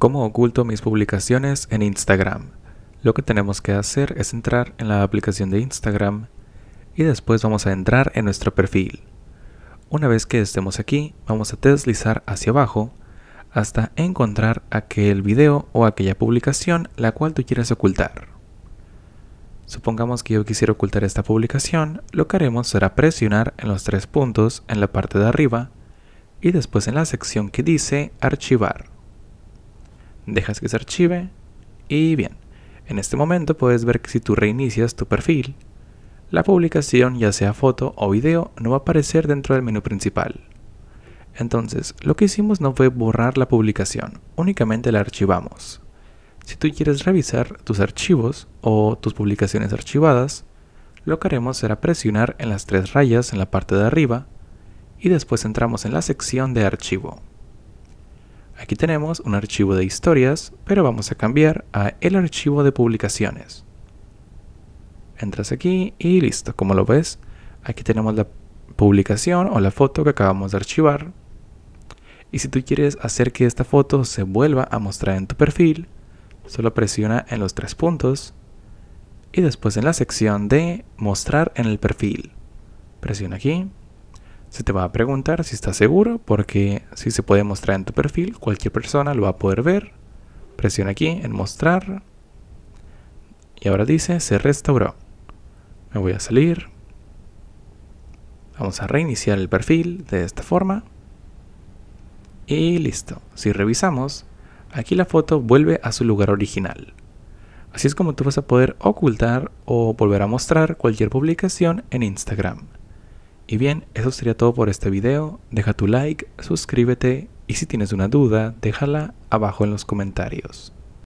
cómo oculto mis publicaciones en Instagram. Lo que tenemos que hacer es entrar en la aplicación de Instagram y después vamos a entrar en nuestro perfil. Una vez que estemos aquí, vamos a deslizar hacia abajo hasta encontrar aquel video o aquella publicación la cual tú quieres ocultar. Supongamos que yo quisiera ocultar esta publicación, lo que haremos será presionar en los tres puntos en la parte de arriba y después en la sección que dice archivar dejas que se archive y bien, en este momento puedes ver que si tú reinicias tu perfil, la publicación, ya sea foto o video, no va a aparecer dentro del menú principal. Entonces, lo que hicimos no fue borrar la publicación, únicamente la archivamos. Si tú quieres revisar tus archivos o tus publicaciones archivadas, lo que haremos será presionar en las tres rayas en la parte de arriba y después entramos en la sección de archivo. Aquí tenemos un archivo de historias, pero vamos a cambiar a el archivo de publicaciones. Entras aquí y listo, como lo ves, aquí tenemos la publicación o la foto que acabamos de archivar. Y si tú quieres hacer que esta foto se vuelva a mostrar en tu perfil, solo presiona en los tres puntos y después en la sección de mostrar en el perfil. Presiona aquí se te va a preguntar si estás seguro, porque si se puede mostrar en tu perfil, cualquier persona lo va a poder ver. Presiona aquí en mostrar. Y ahora dice se restauró. Me voy a salir. Vamos a reiniciar el perfil de esta forma. Y listo. Si revisamos, aquí la foto vuelve a su lugar original. Así es como tú vas a poder ocultar o volver a mostrar cualquier publicación en Instagram. Y bien, eso sería todo por este video. Deja tu like, suscríbete y si tienes una duda, déjala abajo en los comentarios.